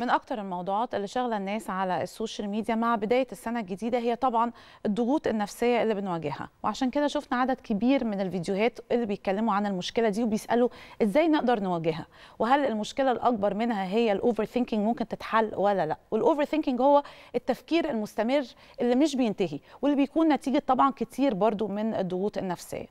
من اكثر الموضوعات اللي شغله الناس على السوشيال ميديا مع بدايه السنه الجديده هي طبعا الضغوط النفسيه اللي بنواجهها وعشان كده شفنا عدد كبير من الفيديوهات اللي بيتكلموا عن المشكله دي وبيسالوا ازاي نقدر نواجهها وهل المشكله الاكبر منها هي الاوفر ثينكينج ممكن تتحل ولا لا والاوفر ثينكينج هو التفكير المستمر اللي مش بينتهي واللي بيكون نتيجه طبعا كتير برضو من الضغوط النفسيه